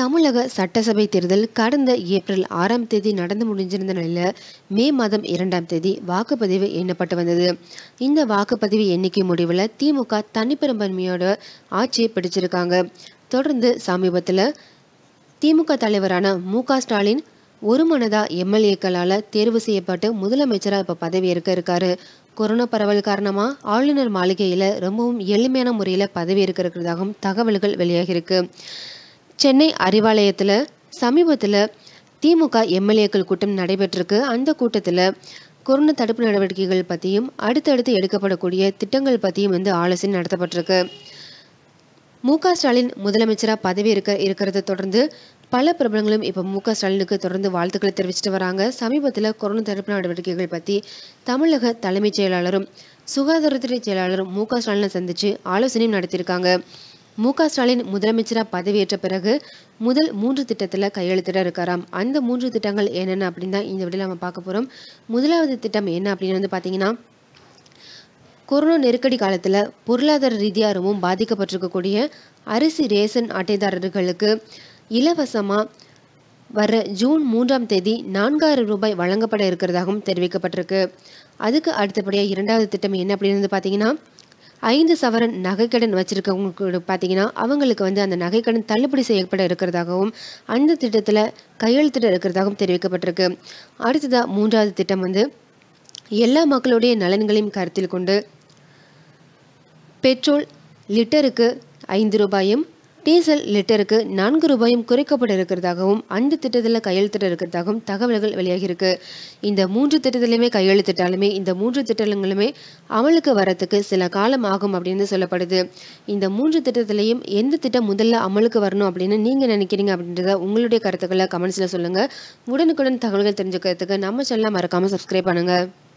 தமிழக சட்டசபை தேர்தல் கடந்த ஏப்ரல் ஆறாம் தேதி நடந்து முடிஞ்சிருந்த நிலையில் மே மாதம் இரண்டாம் தேதி வாக்குப்பதிவு எண்ணப்பட்டு வந்தது இந்த வாக்குப்பதிவு எண்ணிக்கை முடிவில் திமுக தனிப்பெரும்பான்மையோட ஆட்சியை பிடிச்சிருக்காங்க தொடர்ந்து சமீபத்தில் திமுக தலைவரான மு ஸ்டாலின் ஒருமனதா எம்எல்ஏக்களால் தேர்வு செய்யப்பட்டு முதலமைச்சராக இப்போ பதவி ஏற்க இருக்காரு கொரோனா பரவல் காரணமாக ஆளுநர் மாளிகையில் ரொம்பவும் எளிமையான முறையில் பதவி ஏற்க இருக்கிறதாகவும் தகவல்கள் வெளியாகியிருக்கு சென்னை அறிவாலயத்தில் சமீபத்தில் திமுக எம்எல்ஏக்கள் கூட்டம் நடைபெற்றிருக்கு அந்த கூட்டத்தில் கொரோனா தடுப்பு நடவடிக்கைகள் பற்றியும் அடுத்தடுத்து எடுக்கப்படக்கூடிய திட்டங்கள் பற்றியும் வந்து ஆலோசனை நடத்தப்பட்டிருக்கு மு க ஸ்டாலின் முதலமைச்சராக பதவி இருக்க இருக்கிறத தொடர்ந்து பல பிரபலங்களும் இப்போ மு க ஸ்டாலினுக்கு தொடர்ந்து வாழ்த்துக்களை தெரிவிச்சிட்டு வராங்க சமீபத்தில் கொரோனா தடுப்பு நடவடிக்கைகள் பற்றி தமிழக தலைமைச் செயலாளரும் சுகாதாரத்துறை செயலாளரும் மு க ஸ்டாலினை சந்தித்து ஆலோசனையும் நடத்தியிருக்காங்க மு ஸ்டாலின் முதலமைச்சராக பதவியேற்ற பிறகு முதல் மூன்று திட்டத்தில் கையெழுத்திட இருக்காராம் அந்த மூன்று திட்டங்கள் என்னென்ன அப்படின்னு தான் இந்த வீடியோ நம்ம பார்க்க போகிறோம் முதலாவது திட்டம் என்ன அப்படின்னு வந்து பார்த்தீங்கன்னா கொரோனா நெருக்கடி காலத்தில் பொருளாதார ரீதியாக ரொம்பவும் பாதிக்கப்பட்டிருக்கக்கூடிய அரிசி ரேஷன் அட்டைதாரர்களுக்கு இலவசமாக வர ஜூன் மூன்றாம் தேதி நான்காயிரம் ரூபாய் வழங்கப்பட இருக்கிறதாகவும் தெரிவிக்கப்பட்டிருக்கு அதுக்கு அடுத்தபடியாக இரண்டாவது திட்டம் என்ன அப்படின்னு வந்து பார்த்தீங்கன்னா ஐந்து சவரன் நகைக்கடன் வச்சுருக்கவங்களுக்கு பார்த்தீங்கன்னா அவங்களுக்கு வந்து அந்த நகைக்கடன் தள்ளுபடி செய்யப்பட இருக்கிறதாகவும் அந்த திட்டத்தில் கையெழுத்திட இருக்கிறதாகவும் தெரிவிக்கப்பட்டிருக்கு அடுத்ததாக மூன்றாவது திட்டம் வந்து எல்லா மக்களுடைய நலன்களையும் கருத்தில் கொண்டு பெட்ரோல் லிட்டருக்கு ஐந்து ரூபாயும் டீசல் லிட்டருக்கு நான்கு ரூபாயும் குறைக்கப்பட இருக்கிறதாகவும் அந்த திட்டத்தில் கையெழுத்திட இருக்கிறதாகவும் தகவல்கள் வெளியாகியிருக்கு இந்த மூன்று திட்டத்திலையுமே கையெழுத்திட்டாலுமே இந்த மூன்று திட்டங்களுமே அமலுக்கு வரத்துக்கு சில காலம் ஆகும் அப்படின்னு சொல்லப்படுது இந்த மூன்று திட்டத்திலையும் எந்த திட்டம் முதல்ல அமலுக்கு வரணும் அப்படின்னு நீங்கள் நினைக்கிறீங்க அப்படின்றத உங்களுடைய கருத்துக்களை கமெண்ட்ஸில் சொல்லுங்கள் உடனுக்குடன் தகவல்கள் தெரிஞ்சுக்கிறதுக்கு நம்ம சொல்ல மறக்காமல் சப்ஸ்கிரைப் பண்ணுங்கள்